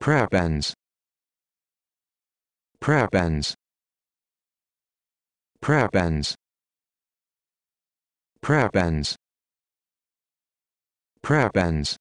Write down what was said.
Prepens. Prepens. Prepens. Prepens. Prepens.